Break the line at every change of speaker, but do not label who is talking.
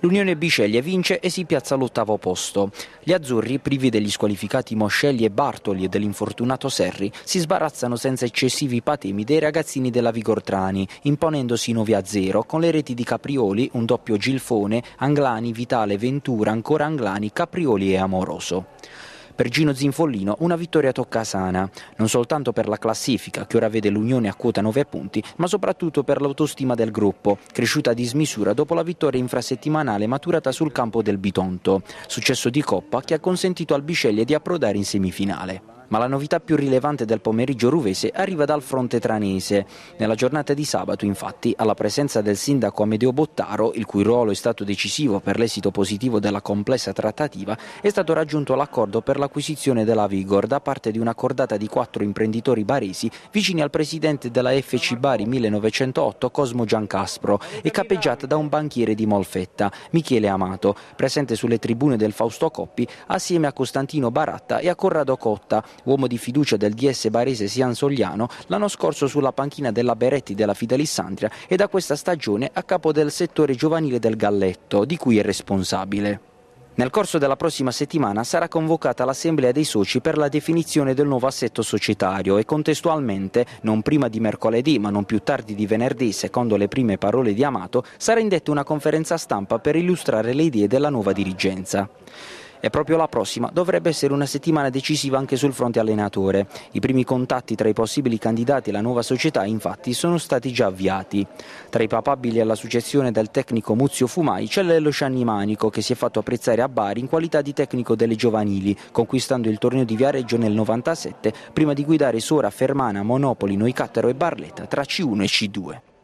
L'Unione Biceglie vince e si piazza all'ottavo posto. Gli azzurri, privi degli squalificati Moscelli e Bartoli e dell'infortunato Serri, si sbarazzano senza eccessivi patemi dei ragazzini della Vigortrani, imponendosi 9 a 0 con le reti di Caprioli, un doppio Gilfone, Anglani, Vitale, Ventura, ancora Anglani, Caprioli e Amoroso. Per Gino Zinfollino una vittoria tocca sana, non soltanto per la classifica che ora vede l'Unione a quota 9 punti, ma soprattutto per l'autostima del gruppo, cresciuta a dismisura dopo la vittoria infrasettimanale maturata sul campo del Bitonto, successo di Coppa che ha consentito al Bisceglie di approdare in semifinale ma la novità più rilevante del pomeriggio ruvese arriva dal fronte tranese. Nella giornata di sabato, infatti, alla presenza del sindaco Amedeo Bottaro, il cui ruolo è stato decisivo per l'esito positivo della complessa trattativa, è stato raggiunto l'accordo per l'acquisizione della Vigor da parte di una cordata di quattro imprenditori baresi vicini al presidente della FC Bari 1908 Cosmo Giancaspro e capeggiata da un banchiere di Molfetta, Michele Amato, presente sulle tribune del Fausto Coppi assieme a Costantino Baratta e a Corrado Cotta, uomo di fiducia del DS barese Sian Sogliano, l'anno scorso sulla panchina della Beretti della Fidelissandria e da questa stagione a capo del settore giovanile del Galletto, di cui è responsabile. Nel corso della prossima settimana sarà convocata l'assemblea dei soci per la definizione del nuovo assetto societario e contestualmente, non prima di mercoledì ma non più tardi di venerdì, secondo le prime parole di Amato, sarà indetta una conferenza stampa per illustrare le idee della nuova dirigenza. E proprio la prossima dovrebbe essere una settimana decisiva anche sul fronte allenatore. I primi contatti tra i possibili candidati e la nuova società infatti sono stati già avviati. Tra i papabili alla successione del tecnico Muzio Fumai c'è Lello Scianni Manico che si è fatto apprezzare a Bari in qualità di tecnico delle giovanili, conquistando il torneo di Viareggio nel 97 prima di guidare Sora, Fermana, Monopoli, Noicattaro e Barletta tra C1 e C2.